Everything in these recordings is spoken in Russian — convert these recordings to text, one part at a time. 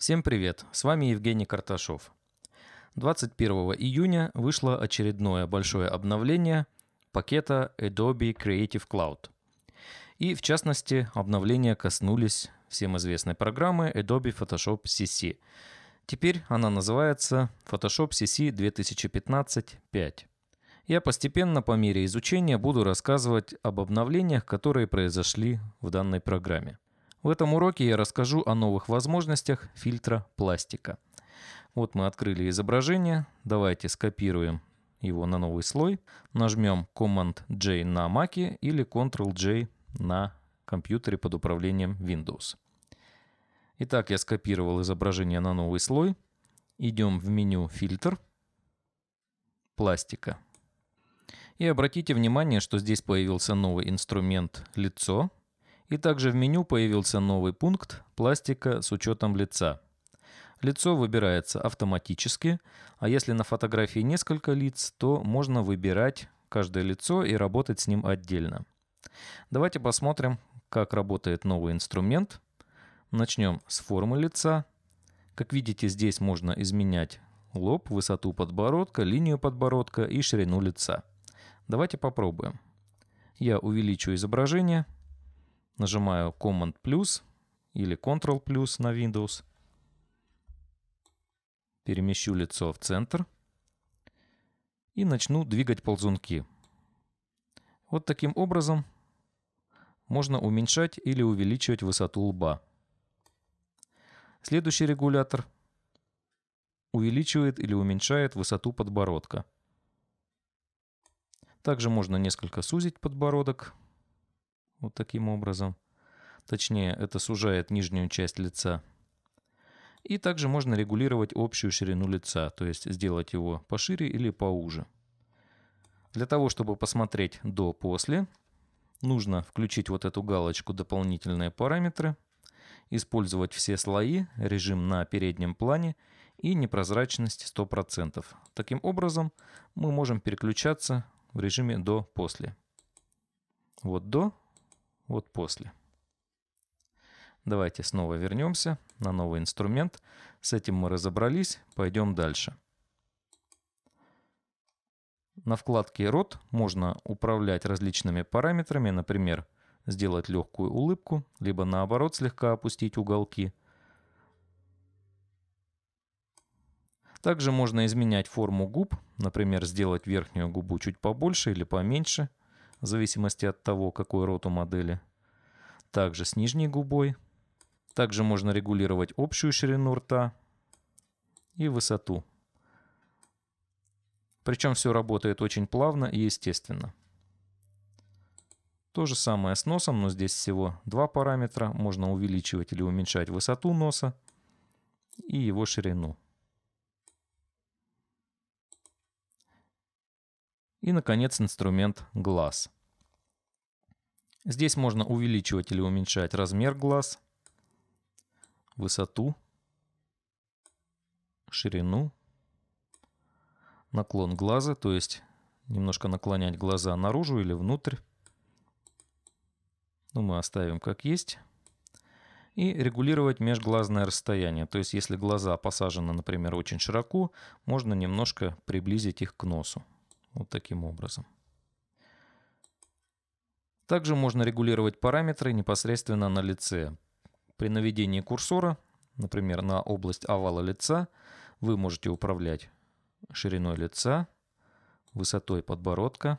Всем привет, с вами Евгений Карташов. 21 июня вышло очередное большое обновление пакета Adobe Creative Cloud. И в частности, обновления коснулись всем известной программы Adobe Photoshop CC. Теперь она называется Photoshop CC 2015.5. Я постепенно по мере изучения буду рассказывать об обновлениях, которые произошли в данной программе. В этом уроке я расскажу о новых возможностях фильтра пластика. Вот мы открыли изображение. Давайте скопируем его на новый слой. Нажмем Command-J на Mac или Ctrl-J на компьютере под управлением Windows. Итак, я скопировал изображение на новый слой. Идем в меню «Фильтр», «Пластика». И обратите внимание, что здесь появился новый инструмент «Лицо», и также в меню появился новый пункт «Пластика с учетом лица». Лицо выбирается автоматически, а если на фотографии несколько лиц, то можно выбирать каждое лицо и работать с ним отдельно. Давайте посмотрим, как работает новый инструмент. Начнем с формы лица. Как видите, здесь можно изменять лоб, высоту подбородка, линию подбородка и ширину лица. Давайте попробуем. Я увеличу изображение – Нажимаю Command плюс или Ctrl плюс на Windows. Перемещу лицо в центр. И начну двигать ползунки. Вот таким образом можно уменьшать или увеличивать высоту лба. Следующий регулятор увеличивает или уменьшает высоту подбородка. Также можно несколько сузить подбородок вот таким образом. Точнее, это сужает нижнюю часть лица. И также можно регулировать общую ширину лица, то есть сделать его пошире или поуже. Для того, чтобы посмотреть до-после, нужно включить вот эту галочку «Дополнительные параметры», использовать все слои, режим на переднем плане и непрозрачность 100%. Таким образом, мы можем переключаться в режиме «До-после». Вот «До» вот после. Давайте снова вернемся на новый инструмент. С этим мы разобрались, пойдем дальше. На вкладке «Рот» можно управлять различными параметрами, например, сделать легкую улыбку, либо наоборот слегка опустить уголки. Также можно изменять форму губ, например, сделать верхнюю губу чуть побольше или поменьше – в зависимости от того, какой рот у модели. Также с нижней губой. Также можно регулировать общую ширину рта и высоту. Причем все работает очень плавно и естественно. То же самое с носом, но здесь всего два параметра. Можно увеличивать или уменьшать высоту носа и его ширину. И, наконец, инструмент глаз. Здесь можно увеличивать или уменьшать размер глаз, высоту, ширину, наклон глаза, то есть немножко наклонять глаза наружу или внутрь. Ну, мы оставим как есть. И регулировать межглазное расстояние. То есть, если глаза посажены, например, очень широко, можно немножко приблизить их к носу вот таким образом. Также можно регулировать параметры непосредственно на лице. При наведении курсора, например, на область овала лица, вы можете управлять шириной лица, высотой подбородка,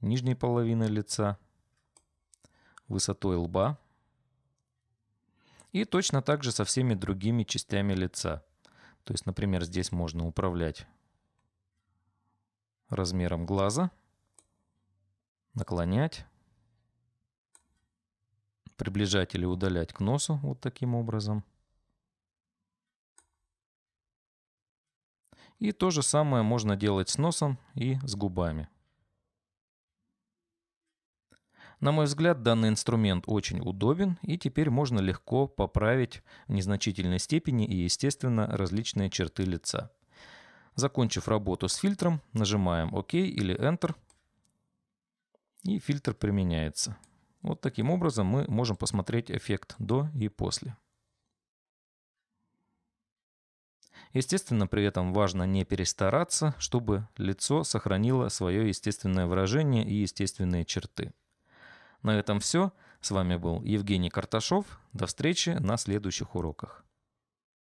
нижней половиной лица, высотой лба, и точно так же со всеми другими частями лица. То есть, например, здесь можно управлять размером глаза, наклонять, приближать или удалять к носу вот таким образом. И то же самое можно делать с носом и с губами. На мой взгляд, данный инструмент очень удобен, и теперь можно легко поправить в незначительной степени и, естественно, различные черты лица. Закончив работу с фильтром, нажимаем ОК или Enter, и фильтр применяется. Вот таким образом мы можем посмотреть эффект до и после. Естественно, при этом важно не перестараться, чтобы лицо сохранило свое естественное выражение и естественные черты. На этом все. С вами был Евгений Карташов. До встречи на следующих уроках.